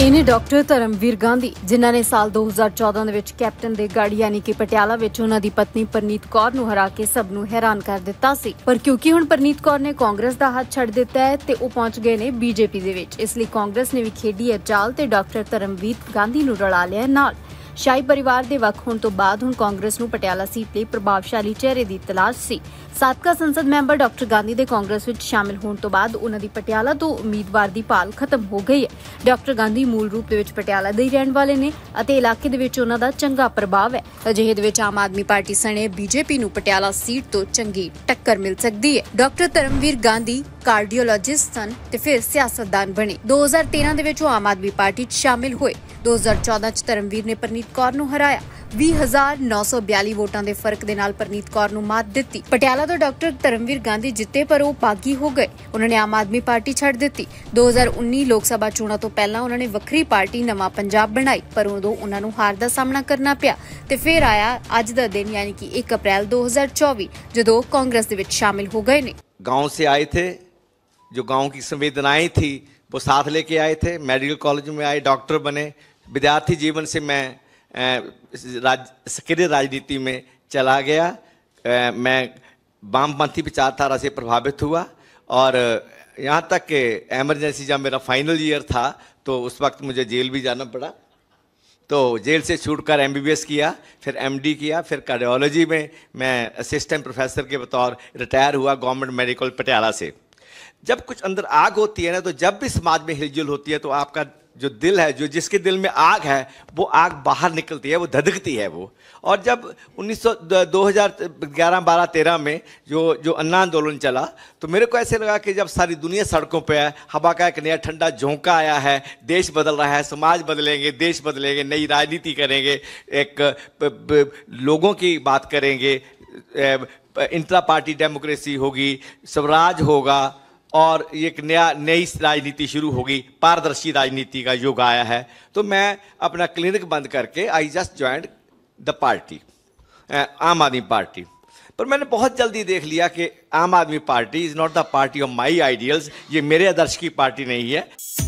ਇਹਨੇ ਡਾਕਟਰ ਧਰਮਵੀਰ ਗਾਂਧੀ ਜਿਨ੍ਹਾਂ ਨੇ ਸਾਲ 2014 ਦੇ ਵਿੱਚ ਕੈਪਟਨ ਦੇ ਗੜ ਯਾਨੀ ਕਿ ਪਟਿਆਲਾ ਵਿੱਚ ਉਹਨਾਂ ਦੀ ਪਤਨੀ ਪਰਨੀਤ ਕੌਰ ਨੂੰ ਹਰਾ ਕੇ ਸਭ ਨੂੰ ਹੈਰਾਨ ਕਰ ਦਿੱਤਾ ਸੀ ਪਰ ਕਿਉਂਕਿ ਹੁਣ ਪਰਨੀਤ ਕੌਰ ਨੇ ਕਾਂਗਰਸ ਦਾ ਹੱਥ ਛੱਡ ਦਿੱਤਾ ਹੈ ਤੇ ਉਹ ਪਹੁੰਚ ਗਏ ਨੇ ਬੀਜੇਪੀ ਦੇ ਵਿੱਚ ਇਸ ਲਈ ਕਾਂਗਰਸ ਨੇ ਵੀ ਖੇਡੀ ਹੈ ਚਾਲ ਤੇ ਡਾਕਟਰ ਧਰਮਵੀਰ ਗਾਂਧੀ ਨੂੰ ਰਲਾ ਲਿਆ ਨਾਲ ਸ਼ਾਹੀ ਪਰਿਵਾਰ ਦੇ ਵੱਖ ਹੋਣ ਤੋਂ ਬਾਅਦ ਹੁਣ ਕਾਂਗਰਸ ਨੂੰ ਪਟਿਆਲਾ ਸੀਟ ਲਈ ਪ੍ਰਭਾਵਸ਼ਾਲੀ ਚਿਹਰੇ ਦੀ ਤਲਾਸ਼ ਸੀ ਸਾਬਕਾ ਸੰਸਦ ਮੈਂਬਰ ਡਾਕਟਰ ਗਾਂਧੀ ਦੇ ਕਾਂਗਰਸ ਵਿੱਚ ਸ਼ਾਮਿਲ ਹੋਣ ਤੋਂ ਬਾਅਦ ਉਹਨਾਂ ਦੀ ਪਟਿਆਲਾ ਤੋਂ ਉਮੀਦਵਾਰ ਦੀ ਭਾਲ ਖਤਮ ਹੋ ਗਈ ਹੈ ਡਾਕਟਰ ਗਾਂਧੀ ਮੂਲ ਰੂਪ ਦੇ ਵਿੱਚ ਪਟਿਆਲਾ ਦੇ ਹੀ ਰਹਿਣ ਵਾਲੇ ਨੇ ਅਤੇ ਇਲਾਕੇ ਦੇ ਵਿੱਚ ਉਹਨਾਂ ਦਾ ਚੰਗਾ ਪ੍ਰਭਾਵ ਹੈ ਅਜਿਹੇ ਦੇ ਵਿੱਚ ਆਮ ਆਦਮੀ ਪਾਰਟੀ ਸਣੇ ਬੀਜੇਪੀ ਨੂੰ ਪਟਿਆਲਾ ਸੀਟ ਤੋਂ ਚੰਗੀ ਟੱਕਰ ਮਿਲ ਸਕਦੀ ਹੈ ਡਾਕਟਰ ਧਰਮਵੀਰ ਗਾਂਧੀ ਕਾਰਡੀਓਲੋਜਿਸਟ ਸਨ ਤੇ ਫਿਰ ਸਿਆਸਤਦਾਨ ਬਣੇ 2013 ਦੇ ਵਿੱਚ ਉਹ ਆਮ ਆਦਮੀ ਪਾਰਟੀ 'ਚ ਸ਼ਾਮਿਲ ਹੋਏ 2014 'ਚ ਧਰਮਵੀਰ ਨੇ ਪਰਨੀਤ ਕੌਰ ਨੂੰ ਹਰਾਇਆ 20942 ਵੋਟਾਂ ਦੇ ਫਰਕ ਦੇ ਨਾਲ ਪਰਨੀਤ ਕੌਰ ਨੂੰ ਮਾਤ ਦਿੱਤੀ ਪਟਿਆਲਾ ਤੋਂ ਡਾਕਟਰ ਧਰਮਵੀਰ ਗਾਂਧੀ ਜਿੱਤੇ ਪਰ ਉਹ ਬਾਗੀ ਹੋ ਗਏ ਉਹਨਾਂ ਨੇ ਆਮ ਆਦਮੀ ਪਾਰਟੀ ਛੱਡ ਦਿੱਤੀ 2019 ਲੋਕ ਸਭਾ ਚੋਣਾਂ ਤੋਂ ਪਹਿਲਾਂ ਉਹਨਾਂ ਨੇ ਵੱਖਰੀ ਪਾਰਟੀ ਨਵਾਂ ਪੰਜਾਬ ਬਣਾਈ ਪਰ ਉਦੋਂ ਉਹਨਾਂ ਨੂੰ ਹਾਰ ਦਾ ਸਾਹਮਣਾ ਕਰਨਾ ਪਿਆ ਤੇ ਫਿਰ ਆਇਆ ਅੱਜ ਦਾ ਦਿਨ ਯਾਨੀ ਕਿ 1 ਅਪ੍ਰੈਲ 2024 ਜਦੋਂ ਕਾਂਗਰਸ ਦੇ ਵਿੱਚ ਸ਼ਾਮਿਲ ਹੋ ਗਏ ਨੇ گاؤں سے آئے تھے जो गांव की संवेदनाएं थी वो साथ लेके आए थे मेडिकल कॉलेज में आए डॉक्टर बने विद्यार्थी जीवन से मैं राज सक्रिय राजनीति में चला गया आ, मैं वामपंथी विचारधारा से प्रभावित हुआ और यहाँ तक कि एमरजेंसी जब मेरा फाइनल ईयर था तो उस वक्त मुझे जेल भी जाना पड़ा तो जेल से छूट कर एम किया फिर एम किया फिर कार्डियोलॉजी में मैं असिस्टेंट प्रोफेसर के बतौर रिटायर हुआ गवर्नमेंट मेडिकल पटियाला से जब कुछ अंदर आग होती है ना तो जब भी समाज में हिलजुल होती है तो आपका जो दिल है जो जिसके दिल में आग है वो आग बाहर निकलती है वो धधकती है वो और जब 1900 सौ दो हज़ार में जो जो अन्ना आंदोलन चला तो मेरे को ऐसे लगा कि जब सारी दुनिया सड़कों पे है हवा का एक नया ठंडा झोंका आया है देश बदल रहा है समाज बदलेंगे देश बदलेंगे नई राजनीति करेंगे एक प, प, लोगों की बात करेंगे इंट्रा पार्टी डेमोक्रेसी होगी स्वराज होगा और एक नया नई राजनीति शुरू होगी पारदर्शी राजनीति का युग आया है तो मैं अपना क्लिनिक बंद करके I just join the party Aam Aadmi party पर मैंने बहुत जल्दी देख लिया कि Aam Aadmi Party is not the party of my ideals ये मेरे आदर्श की पार्टी नहीं है